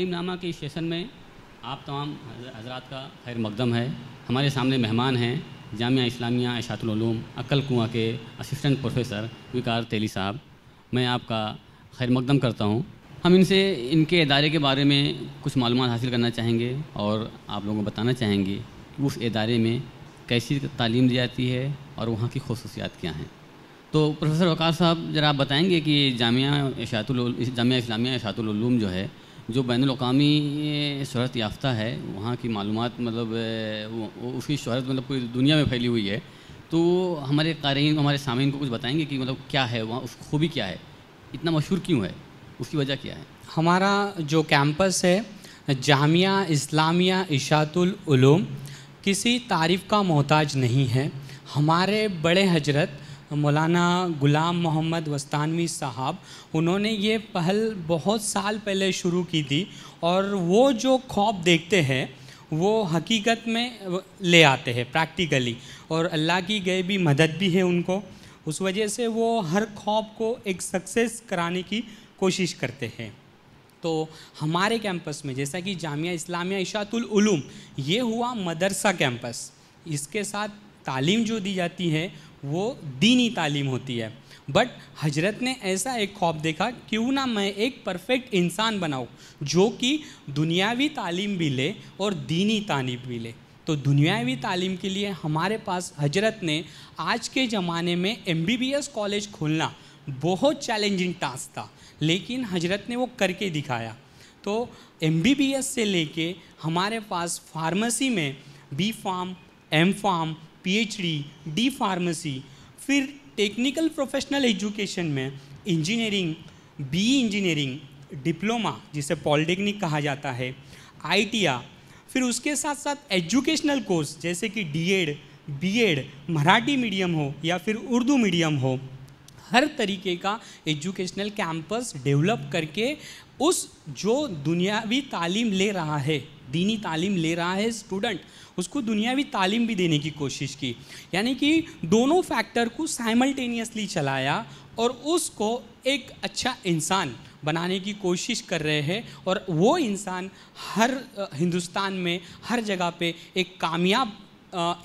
नामा के इस सेशन में आप तमाम हजरात का खैर मकदम है हमारे सामने मेहमान हैं जामिया इस्लामिया इशातलूम अक्ल कुआँ के असिस्टेंट प्रोफेसर विकार तेली साहब मैं आपका खैर मकदम करता हूँ हम इनसे इनके अदारे के बारे में कुछ मालूम हासिल करना चाहेंगे और आप लोगों को बताना चाहेंगे कि उस इदारे में कैसी तालीम दी जाती है और वहाँ की खसूसियात क्या हैं तो प्रोफेसर वकार साहब ज़रा आप बताएँगे कि जामिया इशातुल जामिया इस्लामिया इशातुलूम जो है जो बैन अवी शहरत याफ्ता है वहाँ की मालूम मतलब उसकी शहरत मतलब पूरी दुनिया में फैली हुई है तो हमारे कारीन हमारे सामीन को कुछ बताएंगे कि मतलब क्या है वहाँ उस खूबी क्या है इतना मशहूर क्यों है उसकी वजह क्या है हमारा जो कैंपस है जामिया इस्लामिया इशातुल किसी तारीफ़ का मोहताज नहीं है हमारे बड़े हजरत मौलाना गुलाम मोहम्मद वस्तानवी साहब उन्होंने ये पहल बहुत साल पहले शुरू की थी और वो जो खौफ देखते हैं वो हकीकत में ले आते हैं प्रैक्टिकली और अल्लाह की गए भी मदद भी है उनको उस वजह से वो हर खौफ को एक सक्सेस कराने की कोशिश करते हैं तो हमारे कैंपस में जैसा कि जामिया इस्लामिया इशातुल ये हुआ मदरसा कैंपस इसके साथ तालीम जो दी जाती है वो दीनी तालीम होती है बट हजरत ने ऐसा एक ख्वाब देखा क्यों ना मैं एक परफेक्ट इंसान बनाऊँ जो कि दुनियावी तालीम भी ले और दीनी तालीम भी ले तो दुनियावी तालीम के लिए हमारे पास हजरत ने आज के ज़माने में एम कॉलेज खोलना बहुत चैलेंजिंग टास्क था लेकिन हजरत ने वो करके दिखाया तो एम से लेके हमारे पास फार्मेसी में B pharm M pharm PhD, D pharmacy फिर टेक्निकल प्रोफेशनल एजुकेशन में इंजीनियरिंग बी इंजीनियरिंग डिप्लोमा जिसे पॉलिटेक्निक कहा जाता है आई फिर उसके साथ साथ एजुकेशनल कोर्स जैसे कि डीएड, बीएड, मराठी मीडियम हो या फिर उर्दू मीडियम हो हर तरीके का एजुकेशनल कैंपस डेवलप करके उस जो दुनियावी तालीम ले रहा है दीनी तालीम ले रहा है स्टूडेंट उसको दुनियावी तालीम भी देने की कोशिश की यानी कि दोनों फैक्टर को साइमल्टेनियसली चलाया और उसको एक अच्छा इंसान बनाने की कोशिश कर रहे हैं और वो इंसान हर हिंदुस्तान में हर जगह पे एक कामयाब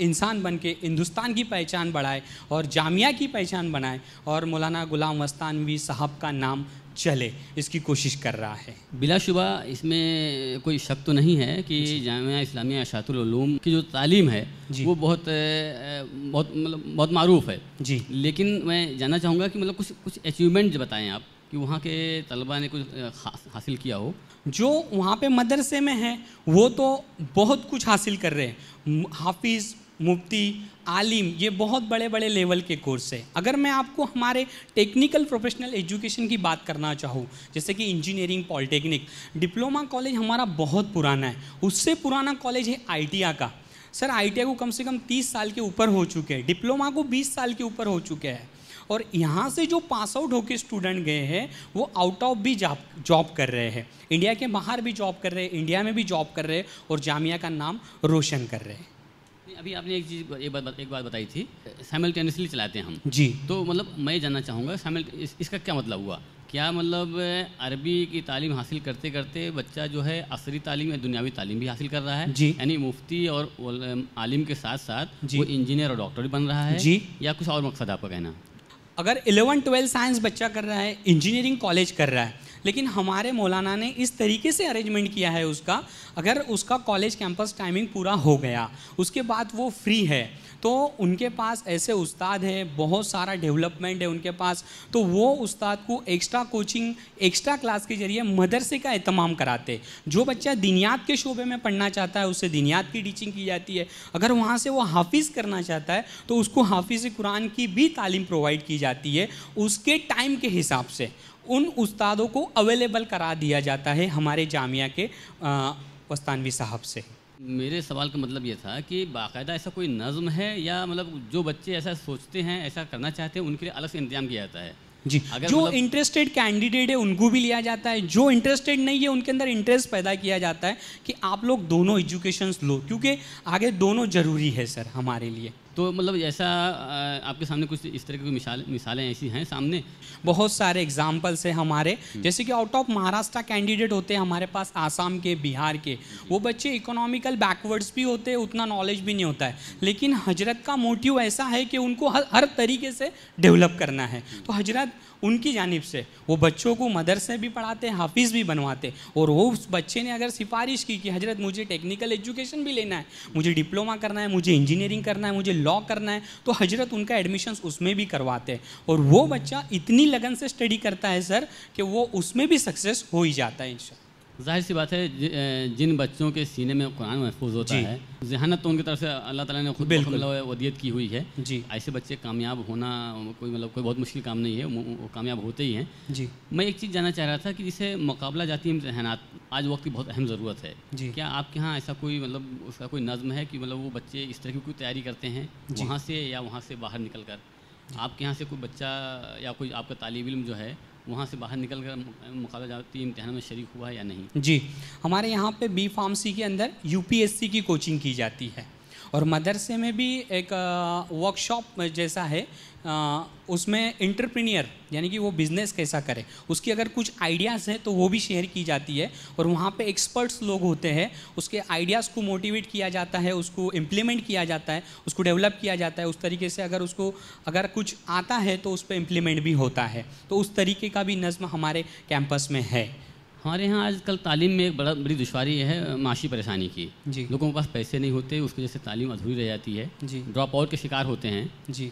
इंसान बन के हिंदुस्तान की पहचान बढ़ाए और जामिया की पहचान बनाए और मौलाना गुलाम वस्तानवी साहब का नाम चले इसकी कोशिश कर रहा है बिलाशुबा इसमें कोई शक तो नहीं है कि जामिया इस्लामिया अशातलूम की जो तालीम है वो बहुत बहुत मतलब बहुत मरूफ है जी लेकिन मैं जानना चाहूँगा कि मतलब कुछ कुछ अचीवमेंट बताएं आप कि वहाँ के तलबा ने कुछ हासिल किया हो जो वहाँ पे मदरसे में हैं वो तो बहुत कुछ हासिल कर रहे हैं हाफिज़ मुफ्ती आलिम ये बहुत बड़े बड़े लेवल के कोर्स है अगर मैं आपको हमारे टेक्निकल प्रोफेशनल एजुकेशन की बात करना चाहूँ जैसे कि इंजीनियरिंग पॉलिटेक्निक डिप्लोमा कॉलेज हमारा बहुत पुराना है उससे पुराना कॉलेज है आई का सर आई को कम से कम तीस साल के ऊपर हो चुके हैं डिप्लोमा को बीस साल के ऊपर हो चुके हैं और यहाँ से जो पास आउट होकर स्टूडेंट गए हैं वो आउट ऑफ भी जॉब जॉब कर रहे हैं इंडिया के बाहर भी जॉब कर रहे हैं इंडिया में भी जॉब कर रहे हैं और जामिया का नाम रोशन कर रहे हैं अभी आपने एक चीज़ एक बात एक बात बताई थी साइमल्टेनियसली चलाते हैं हम जी तो मतलब मैं जानना चाहूँगा साइमल इस, इसका क्या मतलब हुआ क्या मतलब अरबी की तालीम हासिल करते करते बच्चा जो है असरी तालीम या दुनियावी तालीम भी हासिल कर रहा है जी यानी मुफ्ती और आलिम के साथ साथ जी वो इंजीनियर और डॉक्टर भी बन रहा है जी या कुछ और मकसद आपका कहना अगर इलेवन ट्वेल्थ साइंस बच्चा कर रहा है इंजीनियरिंग कॉलेज कर रहा है लेकिन हमारे मौलाना ने इस तरीके से अरेंजमेंट किया है उसका अगर उसका कॉलेज कैंपस टाइमिंग पूरा हो गया उसके बाद वो फ्री है तो उनके पास ऐसे उस्ताद हैं बहुत सारा डेवलपमेंट है उनके पास तो वो उस्ताद को एक्स्ट्रा कोचिंग एक्स्ट्रा क्लास के जरिए मदरसे का अहतमाम कराते जो बच्चा दिनियात के शोबे में पढ़ना चाहता है उससे दिनियात की टीचिंग की जाती है अगर वहाँ से वो हाफिज़ करना चाहता है तो उसको हाफिज़ कुरान की भी तालीम प्रोवाइड की जाती है उसके टाइम के हिसाब से उन उस्तादों को अवेलेबल करा दिया जाता है हमारे जामिया के वस्तानवी साहब से मेरे सवाल का मतलब ये था कि बाकायदा ऐसा कोई नज़म है या मतलब जो बच्चे ऐसा सोचते हैं ऐसा करना चाहते हैं उनके लिए अलग से इंतजाम किया जाता है जी अगर जो इंटरेस्टेड मतलब कैंडिडेट है उनको भी लिया जाता है जो इंटरेस्टेड नहीं है उनके अंदर इंटरेस्ट पैदा किया जाता है कि आप लोग दोनों एजुकेशन लो क्योंकि आगे दोनों ज़रूरी है सर हमारे लिए तो मतलब ऐसा आपके सामने कुछ इस तरह की मिसाल मिसालें ऐसी हैं सामने बहुत सारे एग्जाम्पल्स हैं हमारे हम्म। जैसे कि आउट ऑफ महाराष्ट्र कैंडिडेट होते हैं हमारे पास आसाम के बिहार के हम्म। वो बच्चे इकोनॉमिकल बैकवर्ड्स भी होते हैं उतना नॉलेज भी नहीं होता है लेकिन हजरत का मोटिव ऐसा है कि उनको हर हर तरीके से डेवलप करना है हम्म। तो हजरत उनकी जानब से वो बच्चों को मदरसे भी पढ़ाते हाफिज़ भी बनवाते और वो उस बच्चे ने अगर सिफारिश की कि हजरत मुझे टेक्निकल एजुकेशन भी लेना है मुझे डिप्लोमा करना है मुझे इंजीनियरिंग करना है मुझे लॉ करना है तो हजरत उनका एडमिशन उसमें भी करवाते हैं और वो हम्म। बच्चा इतनी लगन से स्टडी करता है सर कि वो उसमें भी सक्सेस हो ही जाता है इन जाहिर सी बात है जिन बच्चों के सीने में कुरान महफूज होता है जहानत तो उनकी तरफ से अल्लाह ताला ने खुद मतलब वदियत की हुई है जी ऐसे बच्चे कामयाब होना कोई मतलब कोई बहुत मुश्किल काम नहीं है वो कामयाब होते ही हैं जी मैं एक चीज़ जानना चाह रहा था कि जिसे मुकाबला जाती इम्तहानात आज वक्त की बहुत अहम ज़रूरत है जी क्या आपके यहाँ ऐसा कोई मतलब उसका कोई नज़म है कि मतलब वो बच्चे इस तरह की कोई तैयारी करते हैं वहाँ से या वहाँ से बाहर निकल कर आपके यहाँ से कोई बच्चा या कोई आपका तालब इम जो है वहाँ से बाहर निकल कर मुकाबला जाती इम्तहान में शरीक हुआ या नहीं जी हमारे यहाँ पर बी फार्मसी के अंदर यू की कोचिंग की जाती है और मदरसे में भी एक वर्कशॉप जैसा है आ, उसमें इंटरप्रीनियर यानी कि वो बिज़नेस कैसा करे उसकी अगर कुछ आइडियाज़ हैं तो वो भी शेयर की जाती है और वहाँ पे एक्सपर्ट्स लोग होते हैं उसके आइडियाज़ को मोटिवेट किया जाता है उसको इम्प्लीमेंट किया जाता है उसको डेवलप किया जाता है उस तरीके से अगर उसको अगर कुछ आता है तो उस पर इम्प्लीमेंट भी होता है तो उस तरीके का भी नज़म हमारे कैंपस में है हमारे यहाँ आजकल तालीम में एक बड़ा बड़ी दुशारी है माशी परेशानी की जी लोगों के पास पैसे नहीं होते उसकी वजह से तालीम अधूरी रह जाती है जी ड्रॉप आउट के शिकार होते हैं जी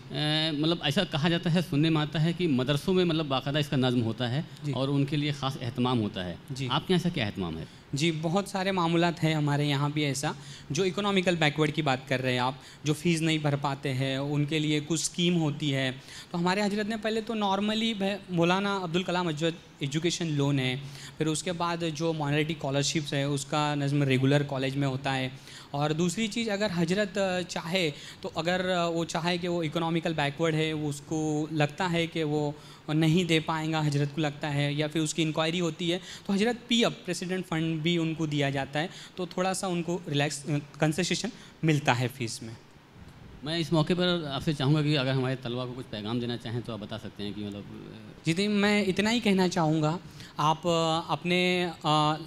मतलब ऐसा कहा जाता है सुनने में आता है कि मदरसों में मतलब बाकायदा इसका नज़म होता है और उनके लिए ख़ास अहतमाम होता है आपके यहाँ ऐसा क्या अहतमाम है जी बहुत सारे मामला हैं हमारे यहाँ भी ऐसा जो इकोनॉमिकल बैकवर्ड की बात कर रहे हैं आप जो फ़ीस नहीं भर पाते हैं उनके लिए कुछ स्कीम होती है तो हमारे हजरत ने पहले तो नॉर्मली मौलाना अब्दुल कलाम अजद एजुकेशन लोन है फिर उसके बाद जो मॉनरिटी कॉलरशिप्स है उसका नज़म रेगुलर कॉलेज में होता है और दूसरी चीज़ अगर हजरत चाहे तो अगर वो चाहे कि वो इकोनॉमिकल बैकवर्ड है वो उसको लगता है कि वो नहीं दे पाएगा हजरत को लगता है या फिर उसकी इंक्वायरी होती है तो हजरत पी अप प्रेसिडेंट फ़ंड भी उनको दिया जाता है तो थोड़ा सा उनको रिलैक्स कंसेशन मिलता है फीस में मैं इस मौके पर आपसे चाहूँगा कि अगर हमारे तलबा को कुछ पैगाम देना चाहें तो आप बता सकते हैं कि मतलब जी तो मैं इतना ही कहना चाहूँगा आप अपने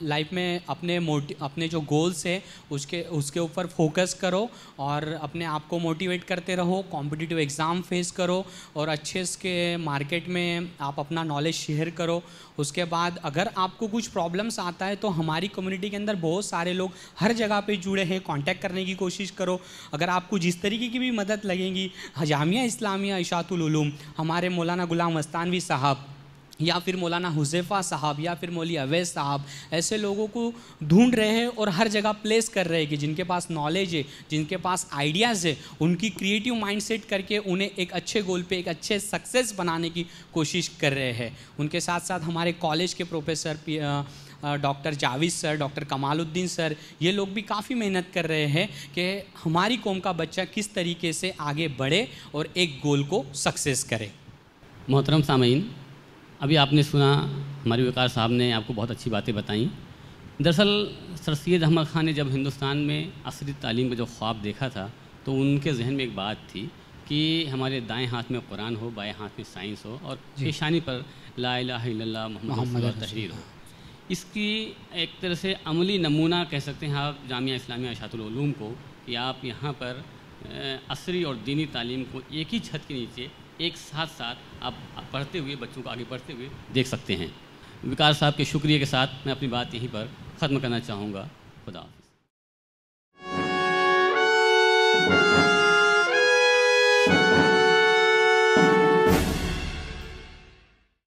लाइफ में अपने मोटि अपने जो गोल्स है उसके उसके ऊपर फोकस करो और अपने आप को मोटिवेट करते रहो कॉम्पिटिटिव एग्ज़ाम फेस करो और अच्छे से मार्केट में आप अपना नॉलेज शेयर करो उसके बाद अगर आपको कुछ प्रॉब्लम्स आता है तो हमारी कम्युनिटी के अंदर बहुत सारे लोग हर जगह पे जुड़े हैं कांटेक्ट करने की कोशिश करो अगर आपको जिस तरीके की भी मदद लगेगी हजामिया इस्लामिया इशातुल हमारे मौलाना गुलाम मस्तानवी साहब या फिर मौलाना हुजैफा साहब या फिर मौली अवैध साहब ऐसे लोगों को ढूंढ रहे हैं और हर जगह प्लेस कर रहे हैं कि जिनके पास नॉलेज है जिनके पास आइडियाज़ है उनकी क्रिएटिव माइंड सेट करके उन्हें एक अच्छे गोल पे एक अच्छे सक्सेस बनाने की कोशिश कर रहे हैं उनके साथ साथ हमारे कॉलेज के professor doctor Javed sir doctor Kamaluddin sir ये लोग भी काफ़ी मेहनत कर रहे हैं कि हमारी कौम का बच्चा किस तरीके से आगे बढ़े और एक गोल को सक्सेस करे मोहतरम सामीन अभी आपने सुना हमारे विकास साहब ने आपको बहुत अच्छी बातें बताई दरअसल सर सैद अहमद ख़ान ने जब हिंदुस्तान में असली तालीम का जो ख्वाब देखा था तो उनके जहन में एक बात थी कि हमारे दाएं हाथ में कुरान हो बाएं हाथ में साइंस हो और पेशानी पर ला मोहम्मद तहरीर हो इसकी एक तरह से अमली नमूना कह सकते हैं आप जामिया इस्लामिया अशातुलूम को कि आप यहाँ पर असरी और दीनी तालीम को एक ही छत के नीचे एक साथ साथ आप पढ़ते हुए बच्चों को आगे बढ़ते हुए देख सकते हैं विकास साहब के शुक्रिया के साथ मैं अपनी बात यहीं पर ख़त्म करना चाहूँगा खुदा